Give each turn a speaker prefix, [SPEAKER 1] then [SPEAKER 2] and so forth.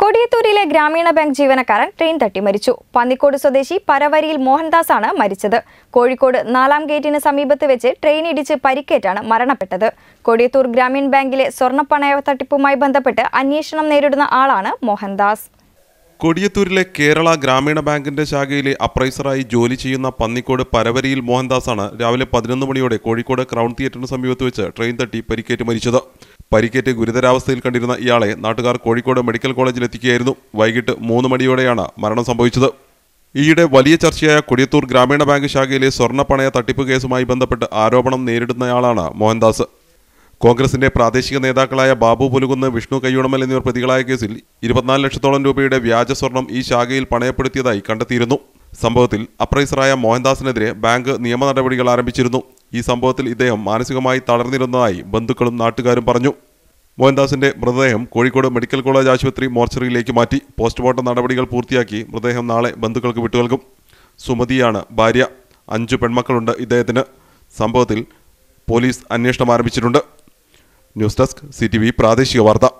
[SPEAKER 1] കൊടിയത്തൂരിലെ ഗ്രാമീണ ബാങ്ക് ജീവനക്കാരൻ ട്രെയിൻ തട്ടി മരിച്ചു പന്നിക്കോട് സ്വദേശി പരവരിയിൽ മോഹൻദാസ് ആണ് മരിച്ചത് കോഴിക്കോട് നാലാം ഗേറ്റിന് സമീപത്ത് വെച്ച് ട്രെയിൻ ഇടിച്ച് പരിക്കേറ്റാണ് മരണപ്പെട്ടത് കൊടിയത്തൂർ ഗ്രാമീൺ ബാങ്കിലെ സ്വർണ്ണപ്പണയ തട്ടിപ്പുമായി ബന്ധപ്പെട്ട് അന്വേഷണം നേരിടുന്ന ആളാണ് മോഹൻദാസ്
[SPEAKER 2] കൊടിയത്തൂരിലെ കേരള ഗ്രാമീണ ബാങ്കിന്റെ ശാഖയിലെ അപ്രൈസറായി ജോലി ചെയ്യുന്ന പന്നിക്കോട് പരവരിയിൽ മോഹൻദാസാണ് രാവിലെ പതിനൊന്ന് മണിയോടെ കോഴിക്കോട് ക്രൗൺ തിയേറ്ററിന് സമീപത്ത് വെച്ച് ട്രെയിൻ തട്ടി പരിക്കേറ്റ് മരിച്ചത് പരിക്കേറ്റ് ഗുരുതരാവസ്ഥയിൽ കണ്ടിരുന്ന ഇയാളെ നാട്ടുകാർ കോഴിക്കോട് മെഡിക്കൽ കോളേജിൽ എത്തിക്കുകയായിരുന്നു വൈകിട്ട് മൂന്ന് മണിയോടെയാണ് മരണം സംഭവിച്ചത് ഈയിടെ വലിയ ചർച്ചയായ കൊടിയത്തൂർ ഗ്രാമീണ ബാങ്ക് ശാഖയിലെ സ്വർണ്ണപ്പണയ തട്ടിപ്പ് കേസുമായി ബന്ധപ്പെട്ട് ആരോപണം നേരിടുന്നയാളാണ് മോഹൻദാസ് കോൺഗ്രസിന്റെ പ്രാദേശിക നേതാക്കളായ ബാബു പുലുകുന്ന് വിഷ്ണു കയ്യൂണമൽ എന്നിവർ പ്രതികളായ കേസിൽ ഇരുപത്തിനാല് ലക്ഷത്തോളം രൂപയുടെ വ്യാജ സ്വർണം ഈ ശാഖയിൽ പണയപ്പെടുത്തിയതായി കണ്ടെത്തിയിരുന്നു സംഭവത്തിൽ അപ്രൈസറായ മോഹൻദാസിനെതിരെ ബാങ്ക് നിയമ നടപടികൾ ആരംഭിച്ചിരുന്നു ഈ സംഭവത്തിൽ ഇദ്ദേഹം മാനസികമായി തളർന്നിരുന്നതായി ബന്ധുക്കളും നാട്ടുകാരും പറഞ്ഞു മോഹൻദാസിന്റെ മൃതദേഹം കോഴിക്കോട് മെഡിക്കൽ കോളേജ് ആശുപത്രി മോർച്ചറിയിലേക്ക് മാറ്റി പോസ്റ്റ്മോർട്ടം നടപടികൾ പൂർത്തിയാക്കി മൃതദേഹം നാളെ ബന്ധുക്കൾക്ക് വിട്ടുകൽക്കും സുമതിയാണ് ഭാര്യ അഞ്ചു പെൺമക്കളുണ്ട് ഇദ്ദേഹത്തിന് സംഭവത്തിൽ പോലീസ് അന്വേഷണം ആരംഭിച്ചിട്ടുണ്ട് ന്യൂസ് ഡെസ്ക് സി പ്രാദേശിക വാർത്ത